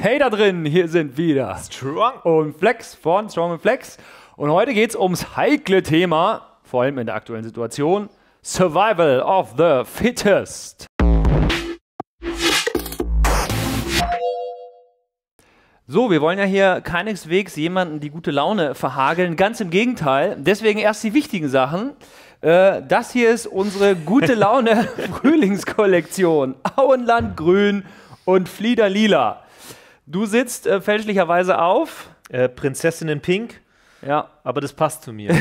Hey da drin, hier sind wieder Strong und Flex von Strong und Flex. Und heute geht es ums heikle Thema, vor allem in der aktuellen Situation, Survival of the Fittest. So, wir wollen ja hier keineswegs jemanden die gute Laune verhageln, ganz im Gegenteil. Deswegen erst die wichtigen Sachen. Äh, das hier ist unsere gute Laune Frühlingskollektion. Auenland grün und Flieder lila. Du sitzt äh, fälschlicherweise auf. Äh, Prinzessin in Pink. Ja. Aber das passt zu mir.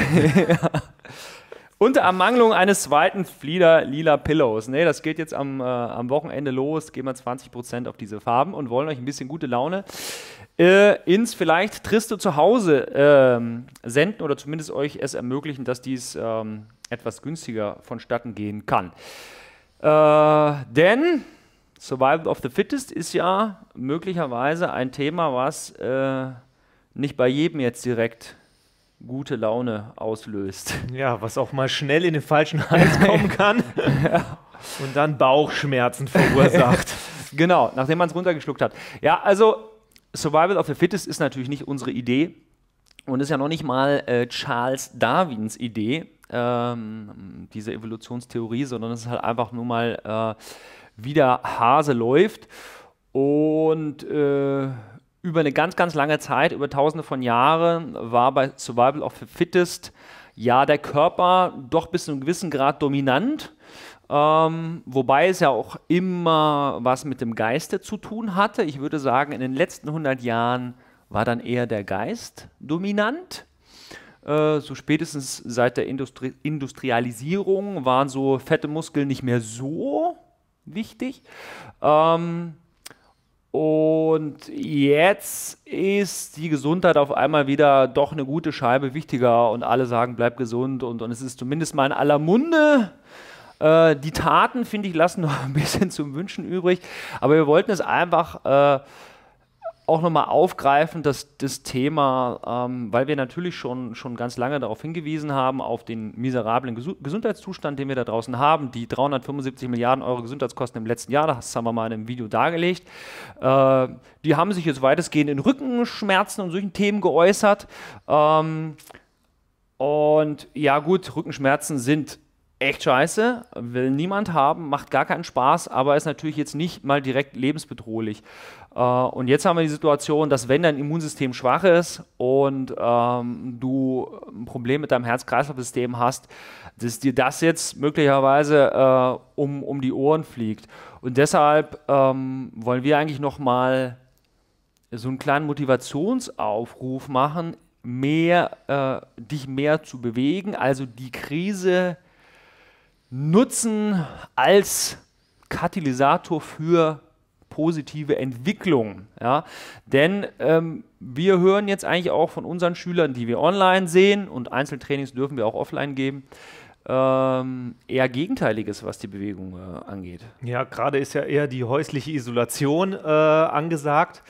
Unter Ermangelung eines zweiten Flieder lila Pillows. Nee, das geht jetzt am, äh, am Wochenende los. Gehen wir 20% auf diese Farben und wollen euch ein bisschen gute Laune äh, ins vielleicht triste Zuhause ähm, senden oder zumindest euch es ermöglichen, dass dies ähm, etwas günstiger vonstatten gehen kann. Äh, denn Survival of the Fittest ist ja möglicherweise ein Thema, was äh, nicht bei jedem jetzt direkt gute Laune auslöst. Ja, was auch mal schnell in den falschen Hals kommen kann ja. und dann Bauchschmerzen verursacht. genau, nachdem man es runtergeschluckt hat. Ja, also Survival of the Fittest ist natürlich nicht unsere Idee und ist ja noch nicht mal äh, Charles Darwins Idee, ähm, diese Evolutionstheorie, sondern es ist halt einfach nur mal äh, wie der Hase läuft. Und äh, über eine ganz, ganz lange Zeit, über tausende von Jahren, war bei Survival of the Fittest ja der Körper doch bis zu einem gewissen Grad dominant. Ähm, wobei es ja auch immer was mit dem Geiste zu tun hatte. Ich würde sagen, in den letzten 100 Jahren war dann eher der Geist dominant. Äh, so spätestens seit der Industri Industrialisierung waren so fette Muskeln nicht mehr so wichtig. Ähm, und jetzt ist die Gesundheit auf einmal wieder doch eine gute Scheibe wichtiger und alle sagen, bleib gesund und, und es ist zumindest mal in aller Munde. Äh, die Taten, finde ich, lassen noch ein bisschen zum Wünschen übrig. Aber wir wollten es einfach äh, auch nochmal aufgreifen, dass das Thema, ähm, weil wir natürlich schon, schon ganz lange darauf hingewiesen haben, auf den miserablen Gesu Gesundheitszustand, den wir da draußen haben, die 375 Milliarden Euro Gesundheitskosten im letzten Jahr, das haben wir mal in einem Video dargelegt, äh, die haben sich jetzt weitestgehend in Rückenschmerzen und solchen Themen geäußert. Ähm, und ja gut, Rückenschmerzen sind echt scheiße, will niemand haben, macht gar keinen Spaß, aber ist natürlich jetzt nicht mal direkt lebensbedrohlich. Äh, und jetzt haben wir die Situation, dass wenn dein Immunsystem schwach ist und ähm, du ein Problem mit deinem Herz-Kreislauf-System hast, dass dir das jetzt möglicherweise äh, um, um die Ohren fliegt. Und deshalb ähm, wollen wir eigentlich nochmal so einen kleinen Motivationsaufruf machen, mehr, äh, dich mehr zu bewegen, also die Krise nutzen als Katalysator für positive Entwicklung. Ja? Denn ähm, wir hören jetzt eigentlich auch von unseren Schülern, die wir online sehen und Einzeltrainings dürfen wir auch offline geben, ähm, eher Gegenteiliges, was die Bewegung äh, angeht. Ja, gerade ist ja eher die häusliche Isolation äh, angesagt.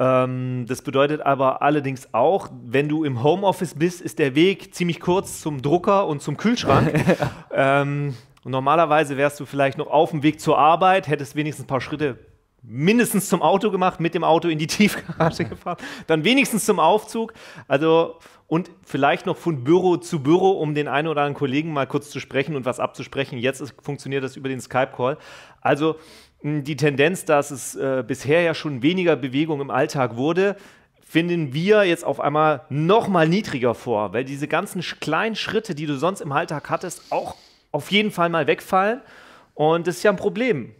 Ähm, das bedeutet aber allerdings auch, wenn du im Homeoffice bist, ist der Weg ziemlich kurz zum Drucker und zum Kühlschrank. ähm, und normalerweise wärst du vielleicht noch auf dem Weg zur Arbeit, hättest wenigstens ein paar Schritte mindestens zum Auto gemacht, mit dem Auto in die Tiefgarage gefahren, dann wenigstens zum Aufzug. Also und vielleicht noch von Büro zu Büro, um den einen oder anderen Kollegen mal kurz zu sprechen und was abzusprechen. Jetzt ist, funktioniert das über den Skype-Call. Also die Tendenz, dass es äh, bisher ja schon weniger Bewegung im Alltag wurde, finden wir jetzt auf einmal noch mal niedriger vor, weil diese ganzen kleinen Schritte, die du sonst im Alltag hattest, auch auf jeden Fall mal wegfallen. Und das ist ja ein Problem.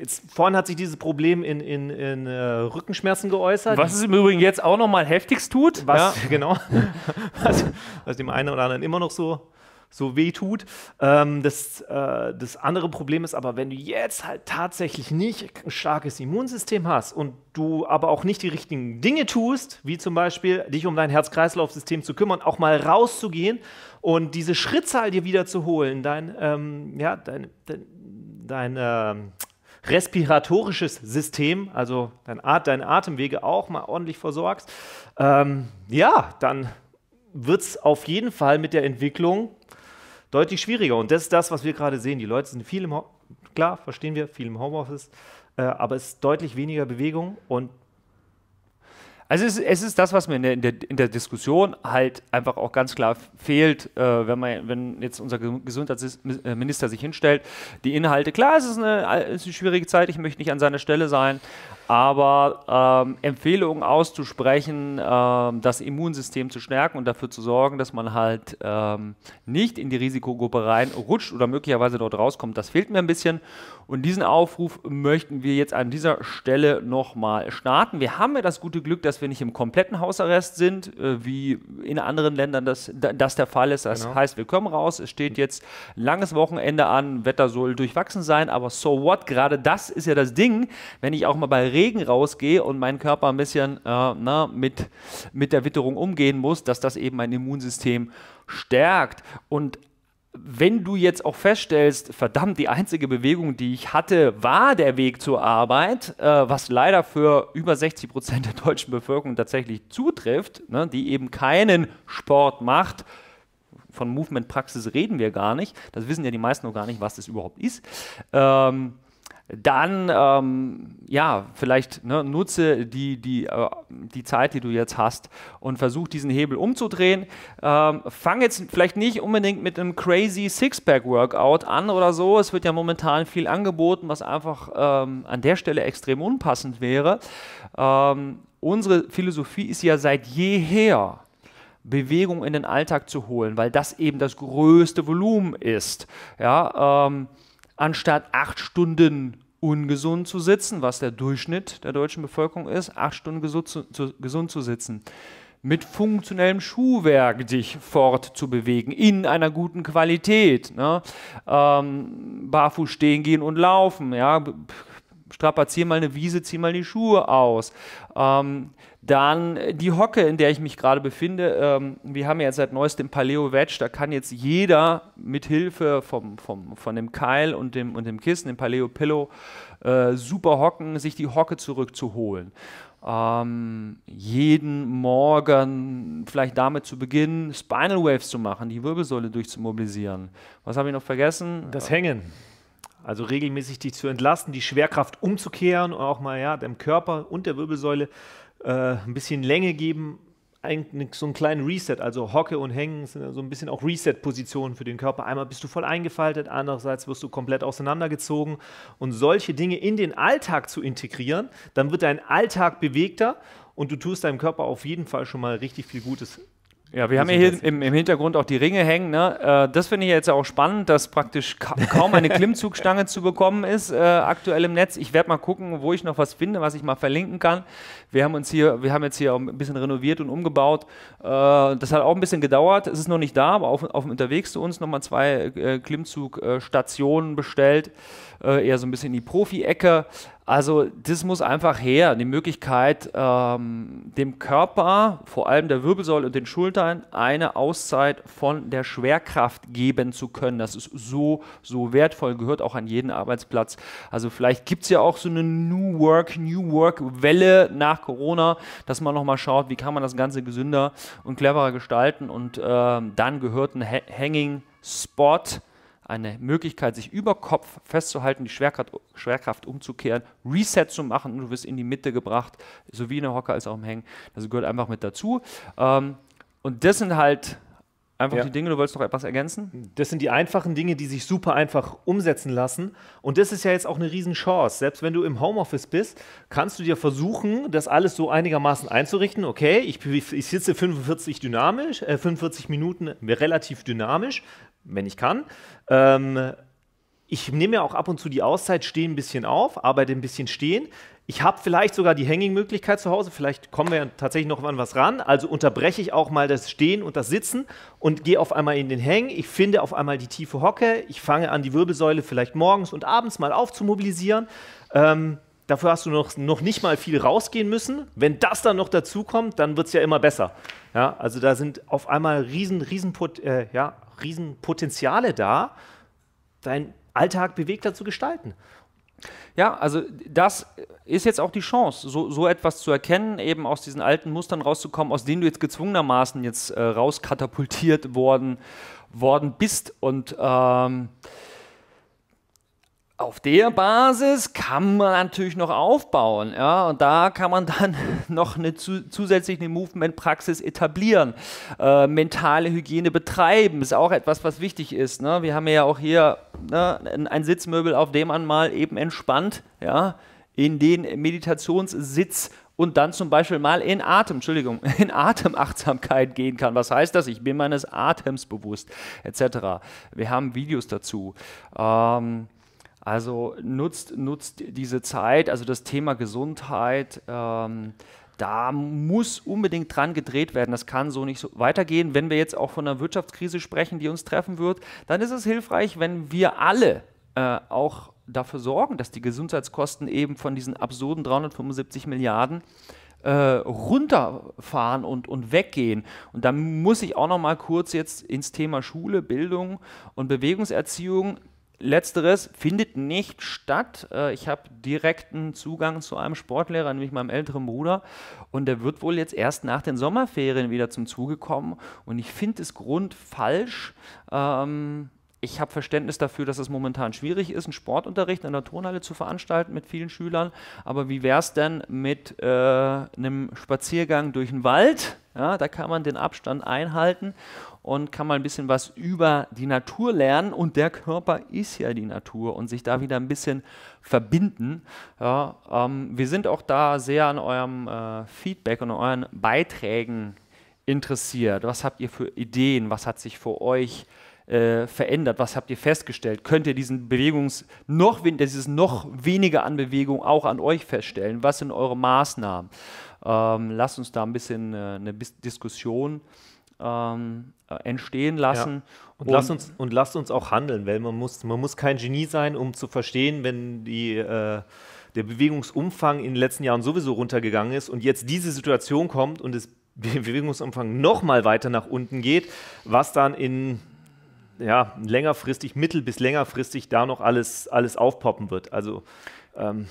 Jetzt, vorhin hat sich dieses Problem in, in, in äh, Rückenschmerzen geäußert. Was es im Übrigen jetzt auch nochmal heftigst tut. Was, ja. genau. was, was, dem einen oder anderen immer noch so, so weh tut. Ähm, das, äh, das andere Problem ist aber, wenn du jetzt halt tatsächlich nicht ein starkes Immunsystem hast und du aber auch nicht die richtigen Dinge tust, wie zum Beispiel dich um dein Herz-Kreislauf-System zu kümmern, auch mal rauszugehen und diese Schrittzahl dir wieder zu holen, dein, ähm, ja, dein, dein, dein äh, respiratorisches System, also dein At deine Atemwege auch mal ordentlich versorgst, ähm, ja, dann wird es auf jeden Fall mit der Entwicklung deutlich schwieriger. Und das ist das, was wir gerade sehen. Die Leute sind viel im, Ho klar, verstehen wir, viel im Homeoffice, äh, aber es ist deutlich weniger Bewegung und also es, es ist das, was mir in der, in der, in der Diskussion halt einfach auch ganz klar fehlt, äh, wenn, man, wenn jetzt unser Gesundheitsminister sich hinstellt. Die Inhalte, klar, es ist eine, es ist eine schwierige Zeit, ich möchte nicht an seiner Stelle sein, aber ähm, Empfehlungen auszusprechen, ähm, das Immunsystem zu stärken und dafür zu sorgen, dass man halt ähm, nicht in die Risikogruppe reinrutscht oder möglicherweise dort rauskommt, das fehlt mir ein bisschen. Und diesen Aufruf möchten wir jetzt an dieser Stelle nochmal starten. Wir haben ja das gute Glück, dass wir nicht im kompletten Hausarrest sind, äh, wie in anderen Ländern das, das der Fall ist. Das genau. heißt, wir kommen raus. Es steht jetzt langes Wochenende an. Wetter soll durchwachsen sein, aber so what? Gerade das ist ja das Ding, wenn ich auch mal bei Reden Regen rausgehe und mein Körper ein bisschen äh, na, ne, mit, mit der Witterung umgehen muss, dass das eben mein Immunsystem stärkt. Und wenn du jetzt auch feststellst, verdammt, die einzige Bewegung, die ich hatte, war der Weg zur Arbeit, äh, was leider für über 60 Prozent der deutschen Bevölkerung tatsächlich zutrifft, ne, die eben keinen Sport macht. Von Movement-Praxis reden wir gar nicht. Das wissen ja die meisten noch gar nicht, was das überhaupt ist. Ähm, dann ähm, ja, vielleicht ne, nutze die, die, äh, die Zeit, die du jetzt hast und versuch diesen Hebel umzudrehen. Ähm, fang jetzt vielleicht nicht unbedingt mit einem crazy Sixpack-Workout an oder so. Es wird ja momentan viel angeboten, was einfach ähm, an der Stelle extrem unpassend wäre. Ähm, unsere Philosophie ist ja seit jeher, Bewegung in den Alltag zu holen, weil das eben das größte Volumen ist. Ja, ähm, anstatt acht Stunden ungesund zu sitzen, was der Durchschnitt der deutschen Bevölkerung ist, acht Stunden gesund zu, zu, gesund zu sitzen. Mit funktionellem Schuhwerk dich fortzubewegen, in einer guten Qualität. Ne? Ähm, barfuß stehen gehen und laufen, ja? strapaziere mal eine Wiese, zieh mal die Schuhe aus. Ähm, dann die Hocke, in der ich mich gerade befinde. Ähm, wir haben ja jetzt seit neuestem Paleo Wedge, da kann jetzt jeder mit Hilfe vom, vom, von dem Keil und dem, und dem Kissen, dem Paleo Pillow, äh, super hocken, sich die Hocke zurückzuholen. Ähm, jeden Morgen vielleicht damit zu beginnen, Spinal Waves zu machen, die Wirbelsäule durchzumobilisieren. Was habe ich noch vergessen? Das Hängen. Also regelmäßig dich zu entlasten, die Schwerkraft umzukehren und auch mal ja, dem Körper und der Wirbelsäule äh, ein bisschen Länge geben. Ein, so einen kleinen Reset, also Hocke und Hängen sind so ein bisschen auch Reset-Positionen für den Körper. Einmal bist du voll eingefaltet, andererseits wirst du komplett auseinandergezogen. Und solche Dinge in den Alltag zu integrieren, dann wird dein Alltag bewegter und du tust deinem Körper auf jeden Fall schon mal richtig viel Gutes. Ja, wir haben ja hier im, im, Hintergrund auch die Ringe hängen. Ne? Äh, das finde ich jetzt auch spannend, dass praktisch ka kaum eine Klimmzugstange zu bekommen ist, äh, aktuell im Netz. Ich werde mal gucken, wo ich noch was finde, was ich mal verlinken kann. Wir haben uns hier, wir haben jetzt hier auch ein bisschen renoviert und umgebaut. Äh, das hat auch ein bisschen gedauert. Es ist noch nicht da, aber auf, auf dem Unterwegs zu uns nochmal zwei äh, Klimmzugstationen bestellt. Äh, eher so ein bisschen in die Profi-Ecke. Also das muss einfach her, die Möglichkeit, ähm, dem Körper, vor allem der Wirbelsäule und den Schultern, eine Auszeit von der Schwerkraft geben zu können. Das ist so, so wertvoll, gehört auch an jeden Arbeitsplatz. Also vielleicht gibt es ja auch so eine New Work, New Work-Welle nach Corona, dass man nochmal schaut, wie kann man das Ganze gesünder und cleverer gestalten. Und ähm, dann gehört ein Hanging Spot eine Möglichkeit, sich über Kopf festzuhalten, die Schwerkraft, Schwerkraft umzukehren, Reset zu machen und du wirst in die Mitte gebracht, sowie in der Hocker als auch im Hängen. Das gehört einfach mit dazu. Ähm, und das sind halt einfach ja. die Dinge, du wolltest noch etwas ergänzen? Das sind die einfachen Dinge, die sich super einfach umsetzen lassen. Und das ist ja jetzt auch eine Riesenchance. Selbst wenn du im Homeoffice bist, kannst du dir versuchen, das alles so einigermaßen einzurichten. Okay, ich, ich sitze 45 dynamisch, äh, 45 Minuten relativ dynamisch, wenn ich kann. Ähm, ich nehme ja auch ab und zu die Auszeit, stehe ein bisschen auf, arbeite ein bisschen stehen. Ich habe vielleicht sogar die Hanging-Möglichkeit zu Hause, vielleicht kommen wir ja tatsächlich noch an was ran. Also unterbreche ich auch mal das Stehen und das Sitzen und gehe auf einmal in den Hang. Ich finde auf einmal die tiefe Hocke. Ich fange an, die Wirbelsäule vielleicht morgens und abends mal aufzumobilisieren. Ähm, Dafür hast du noch, noch nicht mal viel rausgehen müssen. Wenn das dann noch dazu kommt, dann wird es ja immer besser. Ja, also da sind auf einmal riesen, riesen, äh, ja, riesen Potenziale da, deinen Alltag bewegter zu gestalten. Ja, also das ist jetzt auch die Chance, so, so etwas zu erkennen, eben aus diesen alten Mustern rauszukommen, aus denen du jetzt gezwungenermaßen jetzt äh, rauskatapultiert worden, worden bist. Und ähm, auf der Basis kann man natürlich noch aufbauen. Ja? Und da kann man dann noch eine zu, zusätzliche Movement-Praxis etablieren, äh, mentale Hygiene betreiben, ist auch etwas, was wichtig ist. Ne? Wir haben ja auch hier ne, ein Sitzmöbel, auf dem man mal eben entspannt ja, in den Meditationssitz und dann zum Beispiel mal in Atem, Entschuldigung, in Atemachtsamkeit gehen kann. Was heißt das? Ich bin meines Atems bewusst, etc. Wir haben Videos dazu. Ähm, also nutzt, nutzt diese Zeit, also das Thema Gesundheit, ähm, da muss unbedingt dran gedreht werden. Das kann so nicht so weitergehen. Wenn wir jetzt auch von einer Wirtschaftskrise sprechen, die uns treffen wird, dann ist es hilfreich, wenn wir alle äh, auch dafür sorgen, dass die Gesundheitskosten eben von diesen absurden 375 Milliarden äh, runterfahren und, und weggehen. Und da muss ich auch noch mal kurz jetzt ins Thema Schule, Bildung und Bewegungserziehung Letzteres findet nicht statt. Äh, ich habe direkten Zugang zu einem Sportlehrer, nämlich meinem älteren Bruder. Und der wird wohl jetzt erst nach den Sommerferien wieder zum Zuge kommen. Und ich finde es grundfalsch. Ähm, ich habe Verständnis dafür, dass es momentan schwierig ist, einen Sportunterricht in der Turnhalle zu veranstalten mit vielen Schülern. Aber wie wäre es denn mit äh, einem Spaziergang durch den Wald? Ja, da kann man den Abstand einhalten und kann mal ein bisschen was über die Natur lernen. Und der Körper ist ja die Natur und sich da wieder ein bisschen verbinden. Ja, ähm, wir sind auch da sehr an eurem äh, Feedback und euren Beiträgen interessiert. Was habt ihr für Ideen? Was hat sich für euch äh, verändert? Was habt ihr festgestellt? Könnt ihr diesen Bewegungs noch, dieses noch weniger an Bewegung auch an euch feststellen? Was sind eure Maßnahmen? Ähm, lasst uns da ein bisschen äh, eine Bis Diskussion ähm, äh, entstehen lassen. Ja. Und, und, lasst uns, und lasst uns auch handeln, weil man muss, man muss kein Genie sein, um zu verstehen, wenn die, äh, der Bewegungsumfang in den letzten Jahren sowieso runtergegangen ist und jetzt diese Situation kommt und das Bewegungsumfang nochmal weiter nach unten geht, was dann in ja, längerfristig, mittel- bis längerfristig da noch alles, alles aufpoppen wird. Also ähm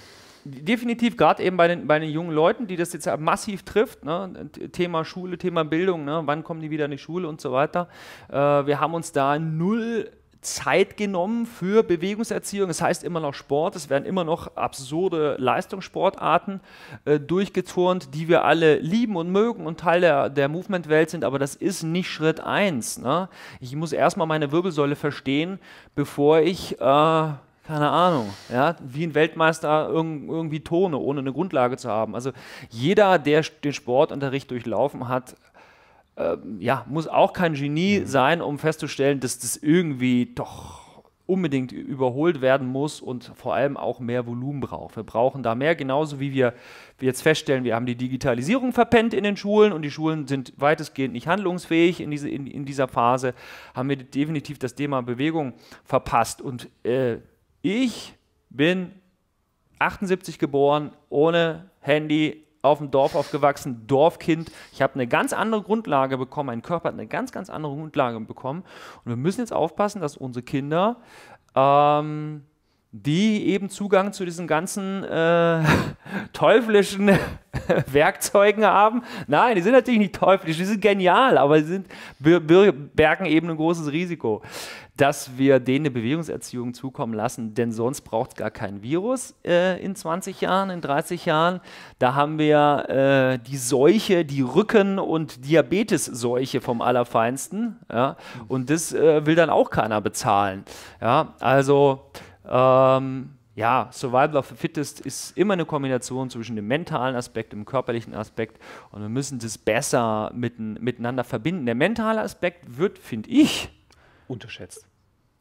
definitiv, gerade eben bei den, bei den jungen Leuten, die das jetzt massiv trifft, ne? Thema Schule, Thema Bildung, ne? wann kommen die wieder in die Schule und so weiter. Äh, wir haben uns da null Zeit genommen für Bewegungserziehung. Das heißt immer noch Sport. Es werden immer noch absurde Leistungssportarten äh, durchgeturnt, die wir alle lieben und mögen und Teil der, der Movement-Welt sind. Aber das ist nicht Schritt 1. Ne? Ich muss erstmal meine Wirbelsäule verstehen, bevor ich äh, keine Ahnung, ja, wie ein Weltmeister irgendwie Tone, ohne eine Grundlage zu haben. Also jeder, der den Sportunterricht durchlaufen hat, äh, ja, muss auch kein Genie mhm. sein, um festzustellen, dass das irgendwie doch unbedingt überholt werden muss und vor allem auch mehr Volumen braucht. Wir brauchen da mehr, genauso wie wir jetzt feststellen, wir haben die Digitalisierung verpennt in den Schulen und die Schulen sind weitestgehend nicht handlungsfähig in, diese, in, in dieser Phase, haben wir definitiv das Thema Bewegung verpasst und äh, ich bin 78 geboren, ohne Handy, auf dem Dorf aufgewachsen, Dorfkind. Ich habe eine ganz andere Grundlage bekommen, mein Körper hat eine ganz, ganz andere Grundlage bekommen. Und wir müssen jetzt aufpassen, dass unsere Kinder ähm, die eben Zugang zu diesen ganzen äh, teuflischen Werkzeugen haben. Nein, die sind natürlich nicht teuflisch, die sind genial, aber sie sind, bergen eben ein großes Risiko, dass wir denen eine Bewegungserziehung zukommen lassen, denn sonst braucht es gar kein Virus äh, in 20 Jahren, in 30 Jahren. Da haben wir äh, die Seuche, die Rücken- und Diabetes-Seuche vom Allerfeinsten. Ja? Und das äh, will dann auch keiner bezahlen. Ja? Also ähm, ja, Survival of the Fittest ist immer eine Kombination zwischen dem mentalen Aspekt und dem körperlichen Aspekt und wir müssen das besser mitten, miteinander verbinden. Der mentale Aspekt wird, finde ich, unterschätzt.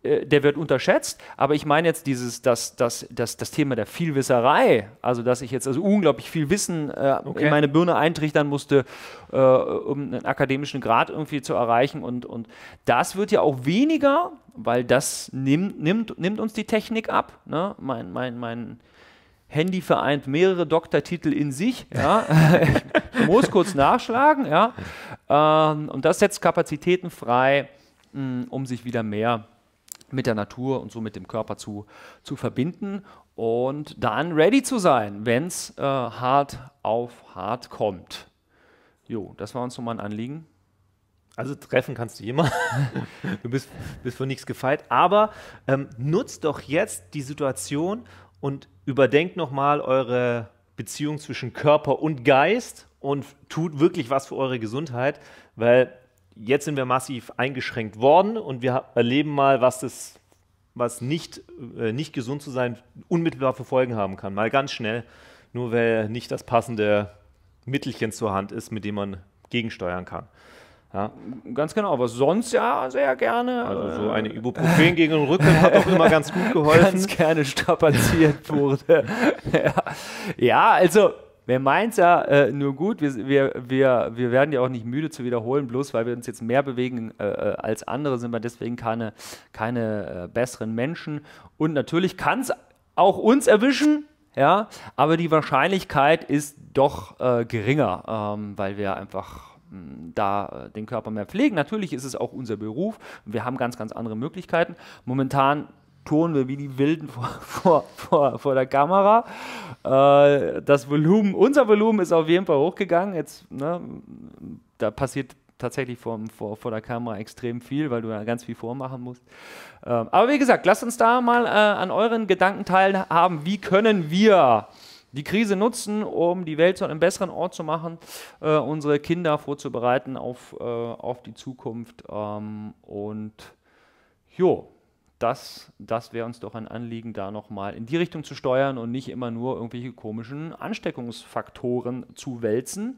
Äh, der wird unterschätzt, aber ich meine jetzt dieses, das, das, das, das Thema der Vielwisserei, also dass ich jetzt also unglaublich viel Wissen äh, okay. in meine Birne eintrichtern musste, äh, um einen akademischen Grad irgendwie zu erreichen und, und das wird ja auch weniger, weil das nimmt, nimmt, nimmt uns die Technik ab. Ne? Mein, mein, mein, Handy vereint mehrere Doktortitel in sich. Ja. ich muss kurz nachschlagen. Ja. Ähm, und das setzt Kapazitäten frei, mm, um sich wieder mehr zu mit der Natur und so mit dem Körper zu, zu verbinden und dann ready zu sein, wenn es äh, hart auf hart kommt. Jo, das war uns nochmal ein Anliegen. Also treffen kannst du immer. du bist, bist für nichts gefeit. Aber ähm, nutzt doch jetzt die Situation und überdenkt nochmal eure Beziehung zwischen Körper und Geist und tut wirklich was für eure Gesundheit, weil jetzt sind wir massiv eingeschränkt worden und wir erleben mal, was das was nicht, äh, nicht gesund zu sein unmittelbar für Folgen haben kann. Mal ganz schnell, nur weil nicht das passende Mittelchen zur Hand ist, mit dem man gegensteuern kann. Ja. Ganz genau, aber sonst ja sehr gerne. Also so äh, eine Ibuprofen gegen den Rücken hat auch immer ganz gut geholfen. Ganz gerne strapaziert wurde. ja. ja, also Wer meint ja äh, nur gut, wir, wir, wir, wir werden ja auch nicht müde zu wiederholen, bloß weil wir uns jetzt mehr bewegen äh, äh als andere, sind wir deswegen keine, keine äh, besseren Menschen. Und natürlich kann es auch uns erwischen, ja, aber die Wahrscheinlichkeit ist doch äh, geringer, ähm, weil wir einfach hm, da äh, den Körper mehr pflegen. Natürlich ist es auch unser Beruf. Wir haben ganz, ganz andere Möglichkeiten. Momentan touren wir wie die Wilden vor, vor, vor, vor der Kamera. Äh, das Volumen, unser Volumen ist auf jeden Fall hochgegangen. Jetzt, ne, da passiert tatsächlich vor, vor, vor der Kamera extrem viel, weil du ja ganz viel vormachen musst. Ähm, aber wie gesagt, lasst uns da mal äh, an euren Gedanken teilhaben. Wie können wir die Krise nutzen, um die Welt zu einem besseren Ort zu machen, äh, unsere Kinder vorzubereiten auf, äh, auf die Zukunft ähm, und jo das, das wäre uns doch ein Anliegen, da nochmal in die Richtung zu steuern und nicht immer nur irgendwelche komischen Ansteckungsfaktoren zu wälzen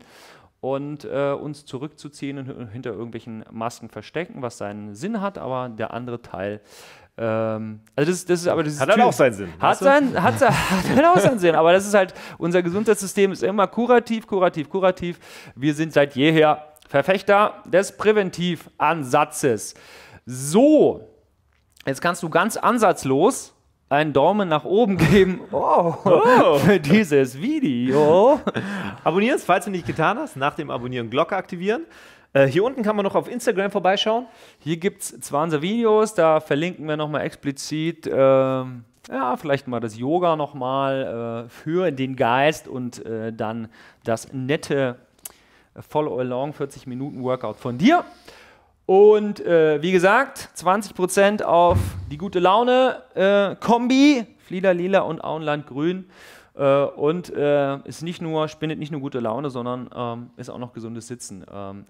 und äh, uns zurückzuziehen und hinter irgendwelchen Masken verstecken, was seinen Sinn hat, aber der andere Teil. Ähm, also das, das, ist aber das hat dann halt auch seinen Sinn. Hat, sein, hat, hat halt auch seinen Sinn, aber das ist halt, unser Gesundheitssystem ist immer kurativ, kurativ, kurativ. Wir sind seit jeher Verfechter des Präventivansatzes. So Jetzt kannst du ganz ansatzlos einen Daumen nach oben geben oh, oh. für dieses Video. Abonnieren, falls du nicht getan hast. Nach dem Abonnieren Glocke aktivieren. Äh, hier unten kann man noch auf Instagram vorbeischauen. Hier gibt es zwar unsere Videos, da verlinken wir nochmal explizit, äh, ja, vielleicht mal das Yoga nochmal äh, für den Geist und äh, dann das nette Follow-along 40 Minuten Workout von dir. Und äh, wie gesagt, 20% auf die gute Laune äh, Kombi, Flieder Lila und Auenland Grün. Äh, und äh, ist nicht nur, spendet nicht nur gute Laune, sondern ähm, ist auch noch gesundes Sitzen. Ähm,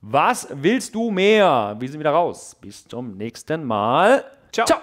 was willst du mehr? Wir sind wieder raus. Bis zum nächsten Mal. Ciao. Ciao.